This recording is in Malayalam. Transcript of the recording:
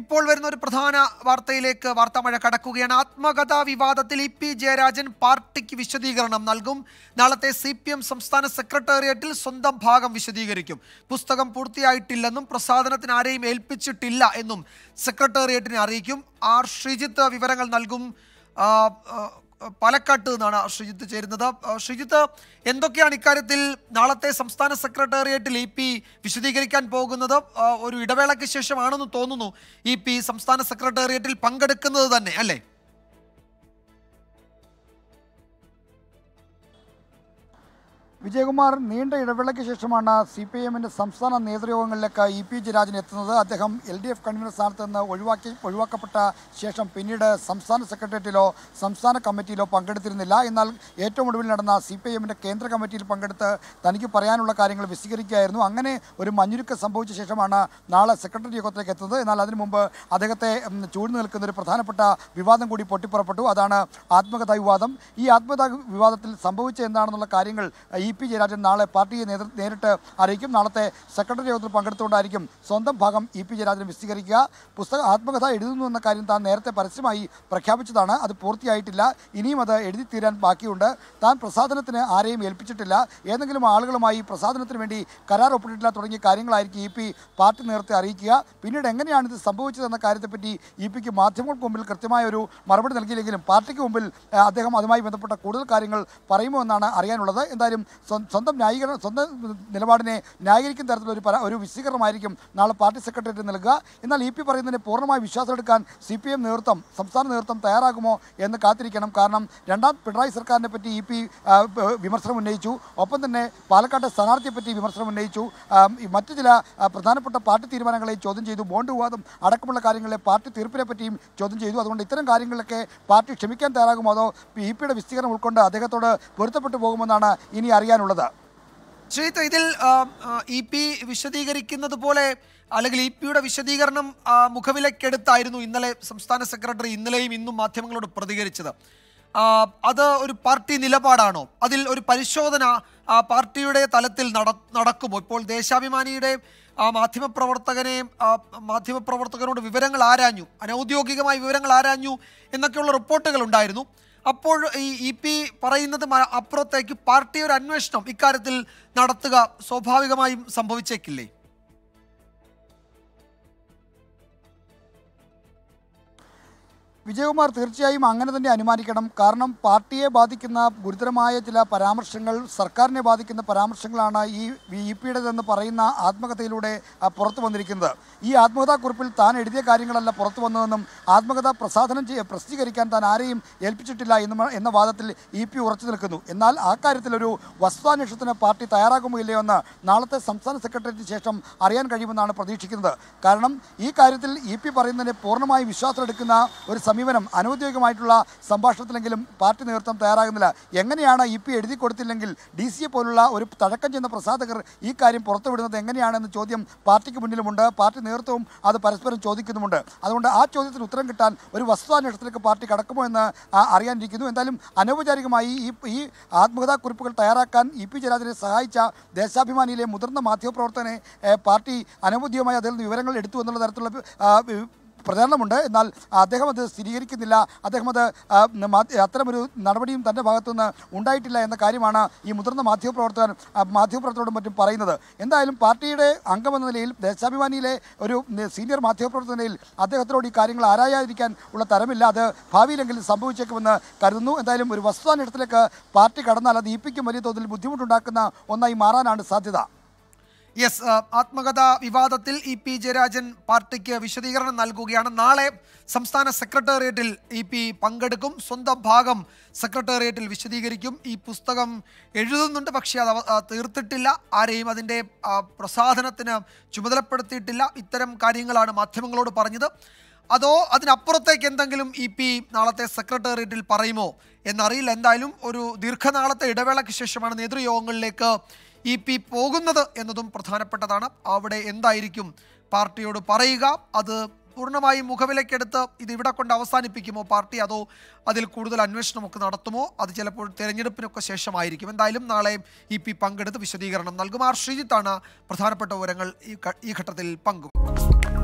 ഇപ്പോൾ വരുന്ന ഒരു പ്രധാന വാർത്തയിലേക്ക് വാർത്താമഴ കടക്കുകയാണ് ആത്മകഥാ വിവാദത്തിൽ ഇ പി ജയരാജൻ പാർട്ടിക്ക് വിശദീകരണം നൽകും നാളത്തെ സി പി എം സംസ്ഥാന സെക്രട്ടേറിയറ്റിൽ സ്വന്തം ഭാഗം വിശദീകരിക്കും പുസ്തകം പൂർത്തിയായിട്ടില്ലെന്നും പ്രസാദനത്തിന് ആരെയും ഏൽപ്പിച്ചിട്ടില്ല എന്നും സെക്രട്ടേറിയറ്റിനെ അറിയിക്കും ആർ ശ്രീജിത്ത് വിവരങ്ങൾ നൽകും പാലക്കാട്ട് നിന്നാണ് ശ്രീജിത്ത് ചേരുന്നത് ശ്രീജിത്ത് എന്തൊക്കെയാണ് ഇക്കാര്യത്തിൽ നാളത്തെ സംസ്ഥാന സെക്രട്ടേറിയറ്റിൽ ഇ പി വിശദീകരിക്കാൻ പോകുന്നത് ഒരു ഇടവേളയ്ക്ക് ശേഷമാണെന്ന് തോന്നുന്നു ഇ പി സംസ്ഥാന സെക്രട്ടേറിയറ്റിൽ പങ്കെടുക്കുന്നത് തന്നെ അല്ലേ വിജയകുമാർ നീണ്ട ഇടവേളയ്ക്ക് ശേഷമാണ് സി പി എമ്മിൻ്റെ സംസ്ഥാന നേതൃയോഗങ്ങളിലേക്ക് ഇ പി ജയരാജൻ എത്തുന്നത് അദ്ദേഹം എൽ ഡി എഫ് കൺവീനർ സ്ഥാനത്ത് നിന്ന് ഒഴിവാക്കി ഒഴിവാക്കപ്പെട്ട ശേഷം പിന്നീട് സംസ്ഥാന സെക്രട്ടേറിയറ്റിലോ സംസ്ഥാന കമ്മിറ്റിയിലോ പങ്കെടുത്തിരുന്നില്ല എന്നാൽ ഏറ്റവും ഒടുവിൽ നടന്ന സി പി എമ്മിൻ്റെ കേന്ദ്ര കമ്മിറ്റിയിൽ പങ്കെടുത്ത് തനിക്ക് പറയാനുള്ള കാര്യങ്ങൾ വിശദീകരിക്കുകയായിരുന്നു അങ്ങനെ ഒരു മഞ്ഞുരുക്കം സംഭവിച്ച ശേഷമാണ് നാളെ സെക്രട്ടറി യോഗത്തിലേക്ക് എത്തുന്നത് എന്നാൽ അതിനു മുമ്പ് അദ്ദേഹത്തെ ചൂഴ്ന്നു നിൽക്കുന്ന ഒരു പ്രധാനപ്പെട്ട വിവാദം കൂടി പൊട്ടിപ്പുറപ്പെട്ടു അതാണ് ആത്മകഥാ വിവാദം ഈ ആത്മകഥാ വിവാദത്തിൽ സംഭവിച്ച എന്താണെന്നുള്ള കാര്യങ്ങൾ ഈ പി ജയരാജൻ നാളെ പാർട്ടിയെ നേരിട്ട് അറിയിക്കും നാളത്തെ സെക്രട്ടറി യോഗത്തിൽ പങ്കെടുത്തുകൊണ്ടായിരിക്കും സ്വന്തം ഭാഗം ഇ പി ജയരാജൻ വിശദീകരിക്കുക പുസ്തക ആത്മകഥ എഴുതുന്നു എന്ന കാര്യം താൻ നേരത്തെ പരസ്യമായി പ്രഖ്യാപിച്ചതാണ് അത് പൂർത്തിയായിട്ടില്ല ഇനിയും അത് എഴുതി തീരാൻ ബാക്കിയുണ്ട് താൻ പ്രസാദനത്തിന് ആരെയും ഏൽപ്പിച്ചിട്ടില്ല ഏതെങ്കിലും ആളുകളുമായി പ്രസാദനത്തിന് വേണ്ടി കരാർ ഒപ്പിട്ടിട്ടില്ല തുടങ്ങിയ കാര്യങ്ങളായിരിക്കും ഇ പി പാർട്ടി നേരത്തെ അറിയിക്കുക പിന്നീട് എങ്ങനെയാണ് ഇത് സംഭവിച്ചതെന്ന കാര്യത്തെപ്പറ്റി ഇ പിക്ക് മാധ്യമങ്ങൾക്ക് മുമ്പിൽ കൃത്യമായ ഒരു മറുപടി നൽകിയില്ലെങ്കിലും പാർട്ടിക്ക് മുമ്പിൽ അദ്ദേഹം അതുമായി ബന്ധപ്പെട്ട കൂടുതൽ കാര്യങ്ങൾ പറയുമോ എന്നാണ് അറിയാനുള്ളത് എന്തായാലും സ്വന്തം ന്യായീകരണം സ്വന്തം നിലപാടിനെ ന്യായീകരിക്കുന്ന തരത്തിലൊരു പരാ ഒരു വിശദീകരണമായിരിക്കും നാളെ പാർട്ടി സെക്രട്ടേറിയറ്റ് നൽകുക എന്നാൽ ഇ പി പറയുന്നതിന് പൂർണ്ണമായി വിശ്വാസമെടുക്കാൻ സി പി എം നേതൃത്വം സംസ്ഥാന നേതൃത്വം തയ്യാറാകുമോ എന്ന് കാത്തിരിക്കണം കാരണം രണ്ടാം പിണറായി സർക്കാരിനെ പറ്റി ഇ പി വിമർശനം ഉന്നയിച്ചു ഒപ്പം തന്നെ പാലക്കാട്ടെ സ്ഥാനാർത്ഥിയെ പറ്റി വിമർശനം ഉന്നയിച്ചു മറ്റു ചില പ്രധാനപ്പെട്ട പാർട്ടി തീരുമാനങ്ങളെ ചോദ്യം ചെയ്തു ബോണ്ട് വിവാദം അടക്കമുള്ള കാര്യങ്ങളെ പാർട്ടി തീർപ്പിനെ പറ്റിയും ചോദ്യം ചെയ്തു അതുകൊണ്ട് ഇത്തരം കാര്യങ്ങളിലൊക്കെ പാർട്ടി ക്ഷമിക്കാൻ തയ്യാറാകുമോ അതോ ഇ പിയുടെ വിസ്തീർണം ഉൾക്കൊണ്ട് അദ്ദേഹത്തോട് പൊരുത്തപ്പെട്ടു പോകുമെന്നാണ് ഇനി അറിയാം ചെയ്യാനുള്ളത് ശ്രീത്വ ഇതിൽ ഇ പി വിശദീകരിക്കുന്നത് പോലെ അല്ലെങ്കിൽ ഇ പിയുടെ വിശദീകരണം മുഖവിലക്കെടുത്തായിരുന്നു ഇന്നലെ സംസ്ഥാന സെക്രട്ടറി ഇന്നലെയും ഇന്നും മാധ്യമങ്ങളോട് പ്രതികരിച്ചത് അത് ഒരു പാർട്ടി നിലപാടാണോ അതിൽ ഒരു പരിശോധന പാർട്ടിയുടെ തലത്തിൽ നടക്കുമോ ഇപ്പോൾ ദേശാഭിമാനിയുടെ മാധ്യമപ്രവർത്തകനെ മാധ്യമപ്രവർത്തകനോട് വിവരങ്ങൾ ആരാഞ്ഞു അനൗദ്യോഗികമായ വിവരങ്ങൾ ആരാഞ്ഞു എന്നൊക്കെയുള്ള റിപ്പോർട്ടുകൾ ഉണ്ടായിരുന്നു അപ്പോൾ ഈ ഇ പി പറയുന്നത് അപ്പുറത്തേക്ക് പാർട്ടി ഒരു അന്വേഷണം ഇക്കാര്യത്തിൽ നടത്തുക സ്വാഭാവികമായും സംഭവിച്ചേക്കില്ലേ വിജയകുമാർ തീർച്ചയായും അങ്ങനെ തന്നെ അനുമാനിക്കണം കാരണം പാർട്ടിയെ ബാധിക്കുന്ന ഗുരുതരമായ ചില പരാമർശങ്ങൾ സർക്കാരിനെ ബാധിക്കുന്ന പരാമർശങ്ങളാണ് ഈ വി പിയുടേതെന്ന് പറയുന്ന ആത്മകഥയിലൂടെ പുറത്തു വന്നിരിക്കുന്നത് ഈ ആത്മകഥാക്കുറിപ്പിൽ താൻ എഴുതിയ കാര്യങ്ങളല്ല പുറത്തു വന്നതെന്നും ആത്മകഥ പ്രസാധനം ചെയ്യ പ്രസിദ്ധീകരിക്കാൻ താൻ ആരെയും ഏൽപ്പിച്ചിട്ടില്ല എന്ന എന്ന വാദത്തിൽ ഇ പി ഉറച്ചു നിൽക്കുന്നു എന്നാൽ ആ കാര്യത്തിലൊരു വസ്തുതാന്വേഷണത്തിന് പാർട്ടി തയ്യാറാകുമോ ഇല്ലയോ എന്ന് നാളത്തെ സംസ്ഥാന സെക്രട്ടറിയേറ്റിന് ശേഷം അറിയാൻ കഴിയുമെന്നാണ് പ്രതീക്ഷിക്കുന്നത് കാരണം ഈ കാര്യത്തിൽ ഇ പി പൂർണ്ണമായും വിശ്വാസം എടുക്കുന്ന ഒരു സമീപനം അനൗദ്യോഗികമായിട്ടുള്ള സംഭാഷണത്തിലെങ്കിലും പാർട്ടി നേതൃത്വം തയ്യാറാകുന്നില്ല എങ്ങനെയാണ് ഇ പി എഴുതി കൊടുത്തില്ലെങ്കിൽ ഡി സിയെ പോലുള്ള ഒരു തഴക്കം ചെന്ന പ്രസാധകർ ഈ കാര്യം പുറത്തുവിടുന്നത് എങ്ങനെയാണെന്ന ചോദ്യം പാർട്ടിക്ക് മുന്നിലുമുണ്ട് പാർട്ടി നേതൃത്വവും അത് പരസ്പരം ചോദിക്കുന്നുമുണ്ട് അതുകൊണ്ട് ആ ചോദ്യത്തിന് ഉത്തരം കിട്ടാൻ ഒരു വസ്തുതാന്വേഷണത്തിലേക്ക് പാർട്ടി കടക്കുമോ എന്ന് അറിയാനിരിക്കുന്നു എന്തായാലും അനൗപചാരികമായി ഈ ഈ ആത്മകഥാക്കുറിപ്പുകൾ തയ്യാറാക്കാൻ ഇ പി ജയരാജനെ സഹായിച്ച ദേശാഭിമാനിയിലെ മുതിർന്ന മാധ്യമപ്രവർത്തകനെ പാർട്ടി അനൗദ്യോഗികമായി അതിൽ നിന്ന് വിവരങ്ങൾ എടുത്തു എന്നുള്ള തരത്തിലുള്ള പ്രചരണമുണ്ട് എന്നാൽ അദ്ദേഹം അത് സ്ഥിരീകരിക്കുന്നില്ല അദ്ദേഹം അത് അത്തരമൊരു നടപടിയും തൻ്റെ ഭാഗത്തുനിന്ന് ഉണ്ടായിട്ടില്ല എന്ന കാര്യമാണ് ഈ മുതിർന്ന മാധ്യമപ്രവർത്തകൻ മാധ്യമപ്രവർത്തകരോടും മറ്റും പറയുന്നത് എന്തായാലും പാർട്ടിയുടെ അംഗമെന്ന നിലയിൽ ദേശാഭിമാനിയിലെ ഒരു സീനിയർ മാധ്യമപ്രവർത്തക നിലയിൽ അദ്ദേഹത്തിനോട് ഈ കാര്യങ്ങൾ ആരായാതിരിക്കാൻ ഉള്ള തരമില്ല അത് ഭാവിയിലെങ്കിലും സംഭവിച്ചേക്കുമെന്ന് കരുതുന്നു എന്തായാലും ഒരു വസ്തുതാനിടത്തിലേക്ക് പാർട്ടി കടന്നാൽ അത് ഇപ്പിക്കും വലിയ തോതിൽ ബുദ്ധിമുട്ടുണ്ടാക്കുന്ന ഒന്നായി മാറാനാണ് സാധ്യത യെസ് ആത്മകഥാ വിവാദത്തിൽ ഇ പി ജയരാജൻ പാർട്ടിക്ക് വിശദീകരണം നൽകുകയാണ് നാളെ സംസ്ഥാന സെക്രട്ടേറിയറ്റിൽ ഇ പി പങ്കെടുക്കും സ്വന്തം ഭാഗം സെക്രട്ടേറിയറ്റിൽ വിശദീകരിക്കും ഈ പുസ്തകം എഴുതുന്നുണ്ട് പക്ഷേ അത് തീർത്തിട്ടില്ല ആരെയും അതിൻ്റെ പ്രസാധനത്തിന് ചുമതലപ്പെടുത്തിയിട്ടില്ല ഇത്തരം കാര്യങ്ങളാണ് മാധ്യമങ്ങളോട് പറഞ്ഞത് അതോ അതിനപ്പുറത്തേക്ക് എന്തെങ്കിലും ഇ പി നാളത്തെ സെക്രട്ടേറിയറ്റിൽ പറയുമോ എന്നറിയില്ല എന്തായാലും ഒരു ദീർഘനാളത്തെ ഇടവേളയ്ക്ക് ശേഷമാണ് നേതൃയോഗങ്ങളിലേക്ക് ഇ പി പോകുന്നത് എന്നതും പ്രധാനപ്പെട്ടതാണ് അവിടെ എന്തായിരിക്കും പാർട്ടിയോട് പറയുക അത് പൂർണ്ണമായും മുഖവിലക്കെടുത്ത് ഇത് ഇവിടെ കൊണ്ട് അവസാനിപ്പിക്കുമോ പാർട്ടി അതോ അതിൽ കൂടുതൽ അന്വേഷണമൊക്കെ നടത്തുമോ അത് ചിലപ്പോൾ തിരഞ്ഞെടുപ്പിനൊക്കെ ശേഷമായിരിക്കും എന്തായാലും നാളെ ഇ പി പങ്കെടുത്ത് വിശദീകരണം നൽകും ആർ ശ്രീജിത്താണ് പ്രധാനപ്പെട്ട വിവരങ്ങൾ ഈ ഘട്ടത്തിൽ പങ്കുവയ്ക്കുന്നത്